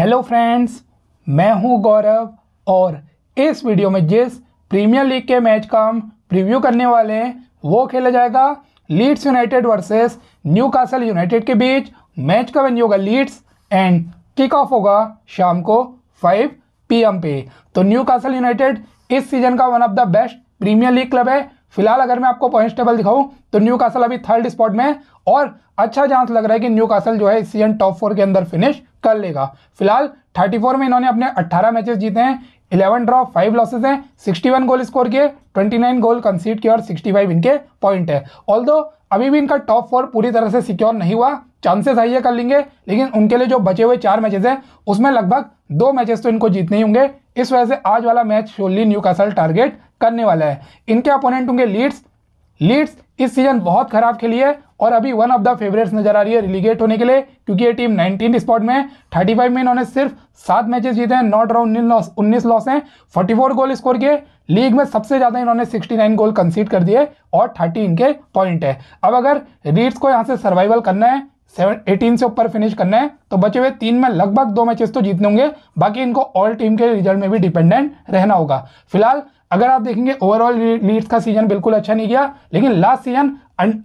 hello friends मैं हूं गौरव और इस वीडियो में जिस प्रीमियर लीग के मैच का हम प्रीव्यू करने वाले हैं वो खेला जाएगा Leeds United versus Newcastle United के बीच मैच का वेन्यू होगा लीड्स एंड किक ऑफ होगा शाम को 5 पीएम पे तो न्यू कासल यूनाइटेड इस सीजन का one of the best Premier League club है फिलहाल अगर मैं आपको पॉइंट टेबल दिखाऊं तो न्यू कासल अभी थर्ड स्पॉट में है और अच्छा चांस लग रहा है कि न्यू कासल जो है इस सीजन टॉप फोर के अंदर फिनिश कर लेगा फिलहाल 34 में इन्होंने अपने 18 मैचेस जीते हैं 11 ड्रॉ 5 लॉसेस हैं 61 गोल स्कोर किए 29 गोल कंसीड किए और 65 इनके पॉइंट है ऑल अभी भी इनका टॉप फोर पूरी तरह से सिक्योर नहीं हुआ चांसेस आइए कर लेंगे लेकिन उनके लिए जो बचे हुए चार मैचेस हैं उसमें लगभग दो मैचेस तो इनको जीतने ही होंगे इस वजह से आज वाला मैच शोली न्यू टारगेट करने वाला है इनके अपोनेंट होंगे लीड्स लीड्स इस सीजन बहुत खराब खेली है और अभी वन ऑफ द फेवरेट्स नजर आ रही है रिलीगेट होने के लिए क्योंकि ये टीम 19 स्पॉट में है 35 में इन्होंने सिर्फ सात मैचेस जीते हैं नॉट राउंड उन्नीस लॉस हैं 44 गोल स्कोर किए लीग में सबसे ज़्यादा इन्होंने 69 गोल कंसीड कर दिए और 30 इनके पॉइंट है अब अगर रीड्स को यहाँ से सर्वाइवल करना है सेवन एटीन से ऊपर फिनिश करना है तो बचे हुए तीन में लगभग दो मैचेस तो जीतने होंगे बाकी इनको ऑल टीम के रिजल्ट में भी डिपेंडेंट रहना होगा फिलहाल अगर आप देखेंगे ओवरऑल लीड्स का सीजन बिल्कुल अच्छा नहीं गया लेकिन last season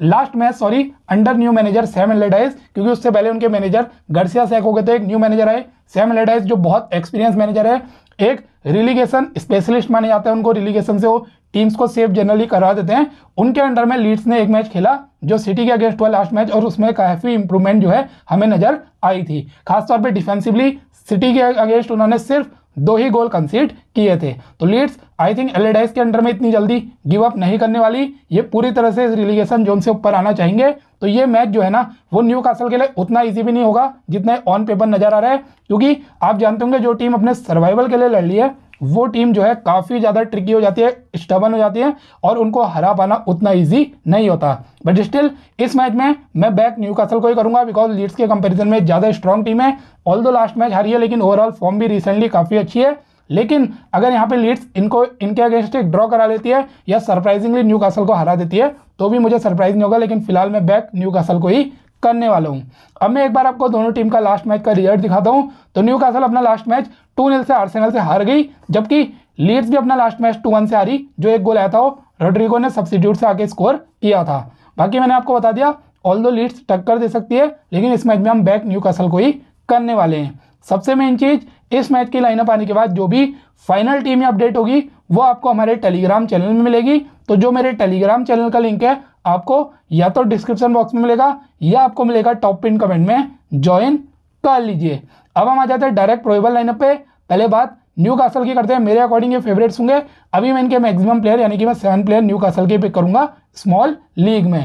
last match sorry under new manager Sam Allardyce क्योंकि उससे पहले उनके मैनेजर गर्सिया सेक हो गए थे एक न्यू मैनेजर आए सैम लेडाइस जो बहुत एक्सपीरियंस मैनेजर है एक रिलीगेशन स्पेशलिस्ट माने जाते हैं उनको रिलीगेशन से वो टीम्स को सेफ जनरली करा देते हैं उनके अंडर में लीड्स ने एक मैच खेला जो सिटी के अगेंस्ट हुआ लास्ट मैच और उसमें काफ़ी इंप्रूवमेंट जो है हमें नज़र आई थी खासतौर पर डिफेंसिवली सिटी के अगेंस्ट उन्होंने सिर्फ दो ही गोल कंसीड किए थे तो लीड्स आई थिंक एलेडाइस के अंडर में इतनी जल्दी गिव अप नहीं करने वाली ये पूरी तरह से इस रिलीगेशन जोन से ऊपर आना चाहेंगे तो ये मैच जो है ना वो न्यू कासल के लिए उतना इजी भी नहीं होगा जितना ऑन पेपर नज़र आ रहा है क्योंकि आप जानते होंगे जो टीम अपने सर्वाइवल के लिए लड़ रही है वो टीम जो है काफ़ी ज़्यादा ट्रिकी हो जाती है स्टबन हो जाती है और उनको हरा पाना उतना ईजी नहीं होता बट स्टिल इस मैच में मैं बैक न्यू कासल को ही करूंगा बिकॉज लीड्स के कंपैरिजन में ज़्यादा स्ट्रॉन्ग टीम है ऑल दो लास्ट मैच हारी है लेकिन ओवरऑल फॉर्म भी रिसेंटली काफ़ी अच्छी है लेकिन अगर यहाँ पे लीड्स इनको इनके अगेंस्ट एक ड्रॉ करा लेती है या सरप्राइजिंगली न्यू कासल को हरा देती है तो भी मुझे सरप्राइज नहीं होगा लेकिन फिलहाल मैं बैक न्यू कासल को ही करने वाला हूँ अब मैं एक बार आपको दोनों टीम का लास्ट मैच का रिजल्ट दिखाता हूँ तो न्यू कासल अपना लास्ट मैच टू नल से आर्सेनल से हार गई जबकि लीड्स भी अपना लास्ट मैच टू वन से हारी जो एक गोल आया था वो रोड्रिगो ने सब्सिट्यूट से आके स्कोर किया था बाकी मैंने आपको बता दिया ऑल दो लीड्स टक्कर दे सकती है लेकिन इस मैच में हम बैक न्यू कसल को ही करने वाले हैं सबसे मेन चीज़ इस मैच की लाइनअप आने के बाद जो भी फाइनल टीम में अपडेट होगी वो आपको हमारे टेलीग्राम चैनल में मिलेगी तो जो मेरे टेलीग्राम चैनल का लिंक है आपको या तो डिस्क्रिप्शन बॉक्स में मिलेगा या आपको मिलेगा टॉप पिन कमेंट में ज्वाइन कर लीजिए अब हम आ जाते हैं डायरेक्ट प्रोबेबल लाइनअप पे पहले बात न्यू कासल की करते हैं मेरे अकॉर्डिंग ये फेवरेट्स होंगे अभी मैं इनके मैक्सिमम प्लेयर यानी कि मैं सेवन प्लेयर न्यू कासल के पिक करूंगा स्मॉल लीग में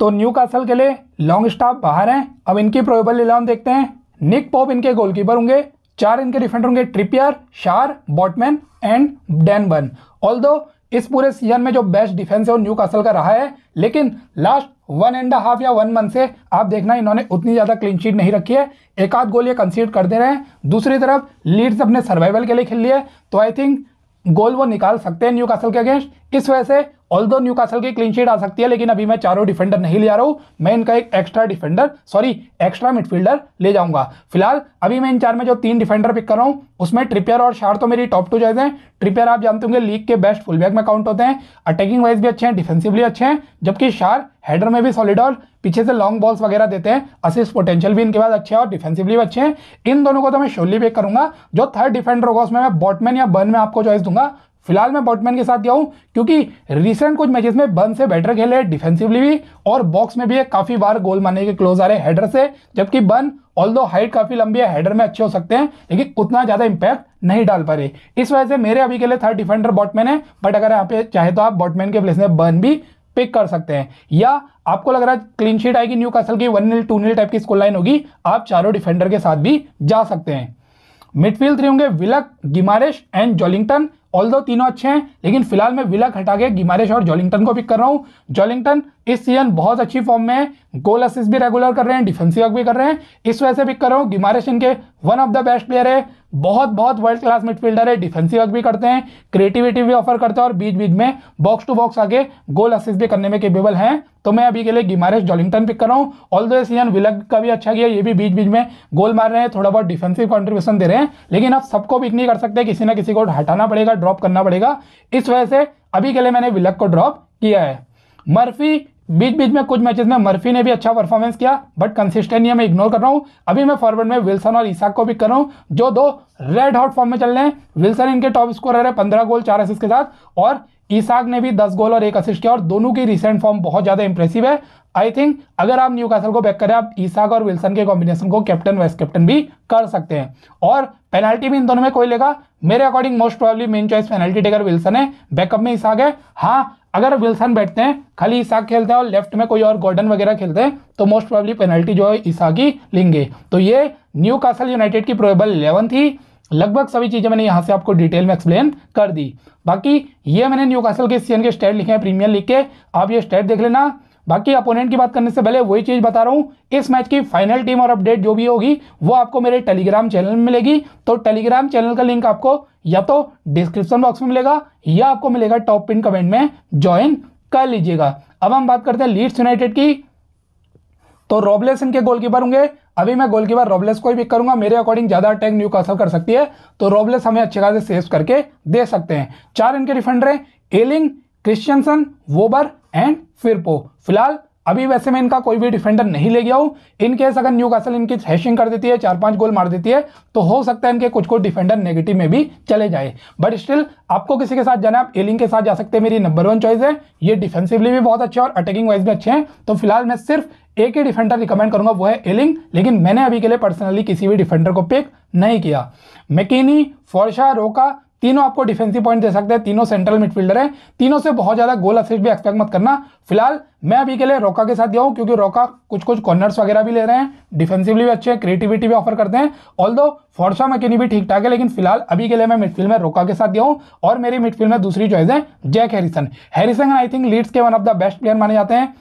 तो न्यू कासल के लिए लॉन्ग स्टाफ बाहर हैं अब इनकी प्रोबेबल इलेवन देखते हैं निक पॉप इनके गोलकीपर होंगे चार इनके डिफेंडर होंगे ट्रिपियर शार बॉटमैन एंड डैनबर्न ऑल इस पूरे सीजन में जो बेस्ट डिफेंस है वो न्यू कासल का रहा है लेकिन लास्ट वन एंड हाफ या वन मंथ से आप देखना इन्होंने उतनी ज़्यादा क्लीन शीट नहीं रखी है एक आध गोल ये कंसीड कर दे रहे हैं दूसरी तरफ लीड्स अपने सर्वाइवल के लिए खेल लिए तो आई थिंक गोल वो निकाल सकते हैं न्यू कासल के अगेंस्ट इस वजह से ऑल दो कासल की क्लीनशीट आ सकती है लेकिन अभी मैं चारों डिफेंडर नहीं ले आ रहा हूँ मैं इनका एक extra defender sorry extra midfielder ले जाऊंगा फिलहाल अभी मैं इन चार में जो तीन डिफेंडर पिक कर रहा हूँ उसमें ट्रिपियर और शार तो मेरी टॉप टू जैसे हैं ट्रिपियर आप जानते होंगे लीग के बेस्ट फुलबैक में काउंट होते हैं अटैकिंग वाइज भी अच्छे हैं डिफेंसिवली अच्छे हैं जबकि शार हेडर में भी सॉलिड और पीछे से लॉन्ग बॉल्स वगैरह देते हैं असिस्ट पोटेंशियल भी इनके पास अच्छे हैं और डिफेंसिवली भी अच्छे हैं इन दोनों को तो मैं शोली पिक करूंगा जो थर्ड डिफेंडर होगा उसमें मैं बॉटमैन या बर्न में आपको चॉइस दूंगा फिलहाल मैं बॉटमैन के साथ गया हूँ क्योंकि रिसेंट कुछ मैचेस में बन से बेटर खेले डिफेंसिवली भी और बॉक्स में भी है काफ़ी बार गोल मारने के क्लोज आ रहे हेडर से जबकि बन ऑल दो हाइट काफ़ी लंबी है हेडर में अच्छे हो सकते हैं लेकिन उतना ज़्यादा इंपैक्ट नहीं डाल पा रहे इस वजह से मेरे अभी के लिए थर्ड डिफेंडर बॉटमैन है बट अगर यहाँ पे चाहे तो आप बॉटमैन के प्लेस में बन भी पिक कर सकते हैं या आपको लग रहा है क्लीन शीट आएगी न्यू कासल की one nil two nil type की स्कोर लाइन होगी आप चारों डिफेंडर के साथ भी जा सकते हैं मिडफील्ड थ्री होंगे विलक गिमारेश एंड जॉलिंगटन ऑल दो तीनों अच्छे हैं लेकिन फिलहाल मैं विलक हटा के गिमारेश और जॉलिंगटन को पिक कर रहा हूँ जॉलिंगटन इस सीजन बहुत अच्छी फॉर्म में है गोल असिस्ट भी रेगुलर कर रहे हैं डिफेंसिव वर्क भी कर रहे हैं इस वजह से पिक कर रहा हूँ गिमारेश इनके one of the best player है बहुत बहुत वर्ल्ड क्लास मिडफील्डर है डिफेंसिव वर्क भी करते हैं क्रिएटिविटी भी ऑफर करते हैं और बीच बीच में बॉक्स टू बॉक्स आगे गोल असिस्ट भी करने में केपेबल हैं तो मैं अभी के लिए गिमारेश जॉलिंगटन पिक कर रहा हूँ ऑल दो सीजन विलग का भी अच्छा किया ये भी बीच बीच में गोल मार रहे हैं थोड़ा बहुत डिफेंसिव कॉन्ट्रीब्यूशन दे रहे हैं लेकिन आप सबको पिक नहीं कर सकते किसी ना किसी को हटाना पड़ेगा ड्रॉप करना पड़ेगा इस वजह से अभी के लिए मैंने विलग को ड्रॉप किया है मर्फी बीच बीच में कुछ मैचेस में मर्फी ने भी अच्छा परफॉर्मेंस किया बट कंसिस्टेंट मैं इग्नोर कर रहा हूँ अभी मैं फॉरवर्ड में विल्सन और ईसाक को भी कर रहा हूँ जो दो रेड हॉट फॉर्म में चल रहे हैं विल्सन इनके टॉप स्कोर है पंद्रह गोल चार असिस्ट के साथ और ईसाक ने भी दस गोल और एक असिस्ट किया और दोनों की रिसेंट फॉर्म बहुत ज़्यादा इंप्रेसिव है आई थिंक अगर आप न्यू कैसल को बैक करें आप ईसाक और विल्सन के कॉम्बिनेशन को कैप्टन वाइस कैप्टन भी कर सकते हैं और पेनल्टी भी इन दोनों में कोई लेगा मेरे according most probably main choice penalty taker Wilson है बैकअप में ईसाक है हाँ अगर विल्सन बैठते हैं खाली ईसाक खेलते हैं और लेफ्ट में कोई और गॉर्डन वगैरह खेलते हैं तो मोस्ट प्रॉब्ली पेनल्टी जो है ईसा की लेंगे तो ये न्यू कासल यूनाइटेड की प्रोबेबल इलेवन थी लगभग सभी चीज़ें मैंने यहाँ से आपको डिटेल में एक्सप्लेन कर दी बाकी ये मैंने न्यू कासल के सीएन के स्टेट लिखे हैं प्रीमियर लीग के आप ये स्टेट देख लेना बाकी अपोनेंट की बात करने से पहले वही चीज़ बता रहा हूँ इस मैच की फाइनल टीम और अपडेट जो भी होगी वो आपको मेरे टेलीग्राम चैनल में मिलेगी तो टेलीग्राम चैनल का लिंक आपको या तो डिस्क्रिप्शन बॉक्स में मिलेगा या आपको मिलेगा टॉप पिन कमेंट में ज्वाइन कर लीजिएगा अब हम बात करते हैं लीड्स यूनाइटेड की तो रॉबलेस इनके गोलकीपर होंगे अभी मैं गोलकीपर रॉबलेस को ही पिक करूंगा मेरे अकॉर्डिंग ज़्यादा अटैक न्यू कासल कर सकती है तो रॉबलेस हमें अच्छे खासे सेव करके दे सकते हैं चार इनके डिफेंडर हैं एलिंग क्रिश्चियनसन वोबर एंड फिर पो फिलहाल अभी वैसे मैं इनका कोई भी डिफेंडर नहीं ले गया हूं इन केस अगर न्यू कैसल इनकी थ्रेशिंग कर देती है चार पांच गोल मार देती है तो हो सकता है इनके कुछ कुछ डिफेंडर नेगेटिव में भी चले जाए बट स्टिल आपको किसी के साथ जाना आप एलिंग के साथ जा सकते हैं मेरी नंबर वन चॉइस है ये डिफेंसिवली भी बहुत अच्छे और अटैकिंग वाइज भी अच्छे हैं तो फिलहाल मैं सिर्फ एक ही डिफेंडर रिकमेंड करूंगा वो है एलिंग लेकिन मैंने अभी के लिए पर्सनली किसी भी डिफेंडर को पिक नहीं किया मैकेनी फोर्शा रोका तीनों आपको डिफेंसिव पॉइंट दे सकते हैं तीनों सेंट्रल मिडफील्डर हैं तीनों से बहुत ज़्यादा गोल असिस्ट भी एक्सपेक्ट मत करना फिलहाल मैं अभी के लिए रोका के साथ गया हूँ क्योंकि रोका कुछ कुछ कॉर्नर्स वगैरह भी ले रहे हैं डिफेंसिवली भी अच्छे हैं क्रिएटिविटी भी ऑफर करते हैं ऑल दो फोर्सा मैके भी ठीक ठाक है लेकिन फिलहाल अभी के लिए मैं मिडफील्ड में रोका के साथ गया हूँ और मेरी मिडफील्ड में दूसरी चॉइस है Jack Harrison Harrison I think Leeds के one of the best player माने जाते हैं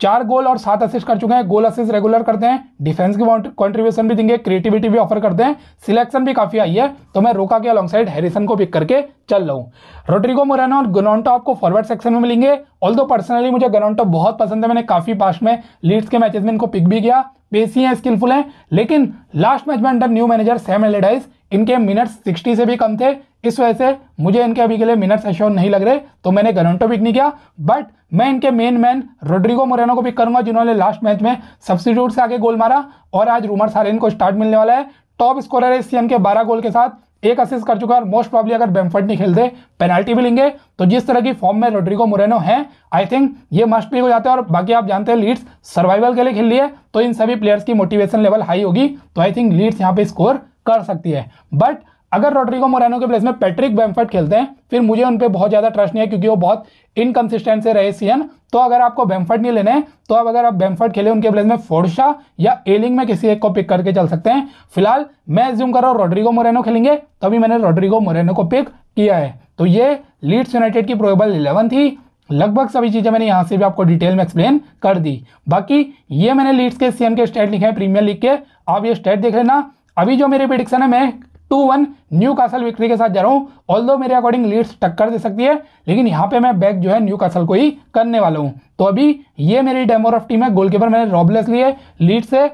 चार गोल और सात असिस्ट कर चुके हैं गोल असिस्ट रेगुलर करते हैं डिफेंस की कॉन्ट्रीब्यूशन भी देंगे क्रिएटिविटी भी ऑफर करते हैं सिलेक्शन भी काफ़ी आई है तो मैं रोका के अलॉन्ग साइड हैरिसन को पिक करके चल रहा हूँ रोड्रिगो मोरेनो और गनोंटो आपको फॉरवर्ड सेक्शन में मिलेंगे ऑल पर्सनली मुझे गनोंटो बहुत पसंद है मैंने काफ़ी पास्ट में लीड्स के मैचेस में इनको पिक भी किया पेसी हैं स्किलफुल हैं लेकिन लास्ट मैच में under new manager Sam Allardyce इनके मिनट्स सिक्सटी से भी कम थे इस वजह से मुझे इनके अभी के लिए मिनट्स एश्योर नहीं लग रहे तो मैंने गरंटो पिक नहीं किया बट मैं इनके मेन मैन रोड्रिगो मोरेनो को पिक करूंगा जिन्होंने लास्ट मैच में सब्सिट्यूट से आगे गोल मारा और आज रूमर सारे इनको स्टार्ट मिलने वाला है टॉप स्कोरर है इस के 12 गोल के साथ एक असिस्ट कर चुका है और मोस्ट प्रॉब्ली अगर बेमफर्ट नहीं खेलते पेनल्टी भी लेंगे तो जिस तरह की फॉर्म में रोड्रिगो मोरेनो है आई थिंक ये मस्ट भी हो जाते हैं और बाकी आप जानते हैं लीड्स सर्वाइवल के लिए खेल लिए तो इन सभी प्लेयर्स की मोटिवेशन लेवल हाई होगी तो आई थिंक लीड्स यहाँ पे स्कोर कर सकती है बट अगर रोड्रिगो मोरानो के प्लेस में पैट्रिक बैम्फर्ट खेलते हैं फिर मुझे उन पर बहुत ज़्यादा ट्रस्ट नहीं है क्योंकि वो बहुत इनकन्सिस्टेंट से रहे सीएन तो अगर आपको बैम्फर्ट नहीं लेने तो अब अगर आप बैम्फर्ट खेले उनके प्लेस में फोर्शा या एलिंग में किसी एक को पिक करके चल सकते हैं फिलहाल मैं ज्यूम कर रहा हूँ रोड्रिगो मोरेनो खेलेंगे तभी मैंने रोड्रिगो मोरेनो को पिक किया है तो ये लीड्स यूनाइटेड की प्रोबेबल इलेवन थी लगभग सभी चीज़ें मैंने यहाँ से भी आपको डिटेल में एक्सप्लेन कर दी बाकी ये मैंने लीड्स के सीएन के स्टेट लिखे हैं प्रीमियर लीग के आप ये स्टेट देख लेना अभी जो मेरी प्रिडिक्शन है मैं two one Newcastle victory के साथ जा रहा हूँ ऑल दो मेरे अकॉर्डिंग लीड्स टक्कर दे सकती है लेकिन यहाँ पे मैं बैक जो है न्यू कासल को ही करने वाला हूँ तो अभी ये मेरी ऑफ टीम है गोलकीपर मैंने रॉबलेस लिए लीड्स है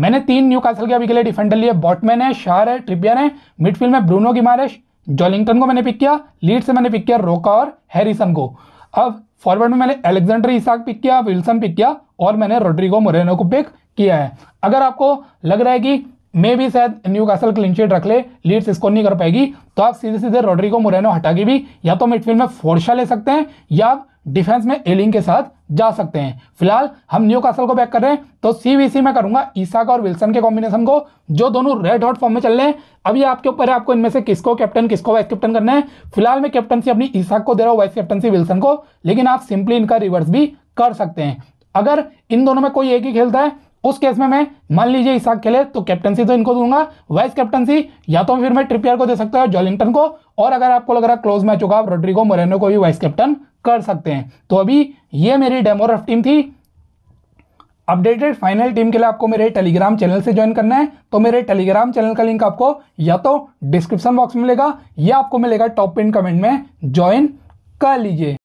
मैंने तीन न्यू कासल के अभी के लिए डिफेंडर लिए बॉटमैन है शार है ट्रिपियन है मिडफील्ड में ब्रूनो की मारे जॉलिंगटन को मैंने पिक किया लीड से मैंने पिक किया रोका और हैरिसन को अब फॉरवर्ड में मैंने अलेक्जेंडर ईसाक पिक किया विल्सन पिक किया और मैंने रोड्रिगो मोरेनो को पिक किया है अगर आपको लग रहा है कि मे भी शायद न्यू कासल क्लिनशीट रख ले लीड्स स्कोर नहीं कर पाएगी तो आप सीधे सीधे रोड्रिको मुरैनो हटा के भी या तो मिडफील्ड में फोर्शा ले सकते हैं या आप डिफेंस में एलिंग के साथ जा सकते हैं फिलहाल हम न्यू कासल को बैक कर रहे हैं तो सीवीसी में करूंगा ईसा का और विल्सन के कॉम्बिनेशन को जो दोनों रेड हॉट फॉर्म में चल रहे हैं अभी आपके ऊपर है आपको इनमें से किसको कैप्टन किसको वाइस कैप्टन करना है फिलहाल मैं कैप्टनसी अपनी ईसा को दे रहा हूँ वाइस कैप्टनसी विल्सन को लेकिन आप सिंपली इनका रिवर्स भी कर सकते हैं अगर इन दोनों में कोई एक ही खेलता है उस केस में मैं मान लीजिए इसाक खेले तो कैप्टनसी तो इनको दूंगा वाइस कैप्टनसी या तो फिर मैं ट्रिपियर को दे सकता हूँ जॉलिंगटन को और अगर आपको लग रहा है क्लोज मैच होगा आप रोड्रिगो मोरेनो को भी वाइस कैप्टन कर सकते हैं तो अभी ये मेरी डेमोरफ टीम थी अपडेटेड फाइनल टीम के लिए आपको मेरे टेलीग्राम चैनल से ज्वाइन करना है तो मेरे टेलीग्राम चैनल का लिंक आपको या तो डिस्क्रिप्शन बॉक्स में मिलेगा या आपको मिलेगा टॉप पिन कमेंट में ज्वाइन कर लीजिए